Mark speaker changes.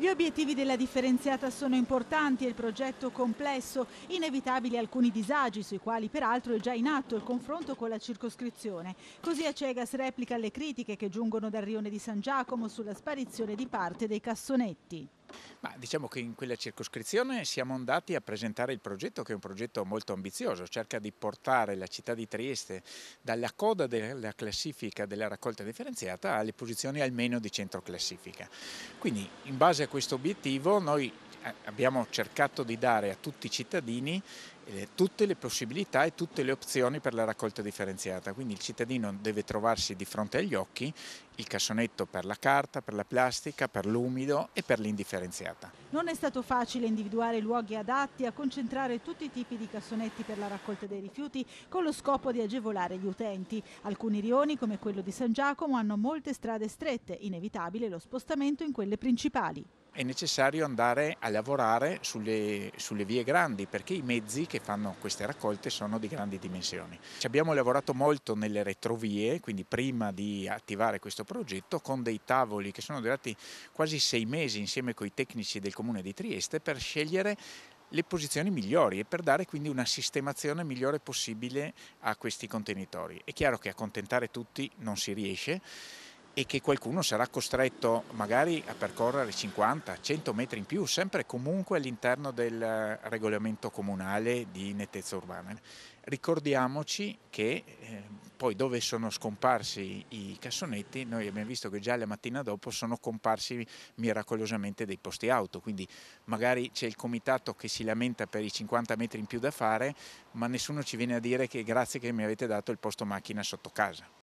Speaker 1: Gli obiettivi della differenziata sono importanti e il progetto complesso, inevitabili alcuni disagi sui quali peraltro è già in atto il confronto con la circoscrizione. Così a Cegas replica le critiche che giungono dal rione di San Giacomo sulla sparizione di parte dei cassonetti.
Speaker 2: Ma diciamo che in quella circoscrizione siamo andati a presentare il progetto che è un progetto molto ambizioso, cerca di portare la città di Trieste dalla coda della classifica della raccolta differenziata alle posizioni almeno di centro classifica. Quindi in base a questo obiettivo noi eh, abbiamo cercato di dare a tutti i cittadini eh, tutte le possibilità e tutte le opzioni per la raccolta differenziata, quindi il cittadino deve trovarsi di fronte agli occhi il cassonetto per la carta, per la plastica, per l'umido e per l'indifferenziata.
Speaker 1: Non è stato facile individuare luoghi adatti a concentrare tutti i tipi di cassonetti per la raccolta dei rifiuti con lo scopo di agevolare gli utenti. Alcuni rioni, come quello di San Giacomo, hanno molte strade strette, inevitabile lo spostamento in quelle principali
Speaker 2: è necessario andare a lavorare sulle, sulle, vie grandi perché i mezzi che fanno queste raccolte sono di grandi dimensioni. Ci abbiamo lavorato molto nelle retrovie, quindi prima di attivare questo progetto, con dei tavoli che sono durati quasi sei mesi insieme con i tecnici del comune di Trieste per scegliere le posizioni migliori e per dare quindi una sistemazione migliore possibile a questi contenitori. È chiaro che accontentare tutti non si riesce, e che qualcuno sarà costretto magari a percorrere 50, 100 metri in più, sempre comunque all'interno del eh, regolamento comunale di nettezza urbana. Ricordiamoci che eh, poi dove sono scomparsi i cassonetti, noi abbiamo visto che già la mattina dopo sono comparsi miracolosamente dei posti auto, quindi magari c'è il comitato che si lamenta per i 50 metri in più da fare, ma nessuno ci viene a dire che grazie che mi avete dato il posto macchina sotto casa.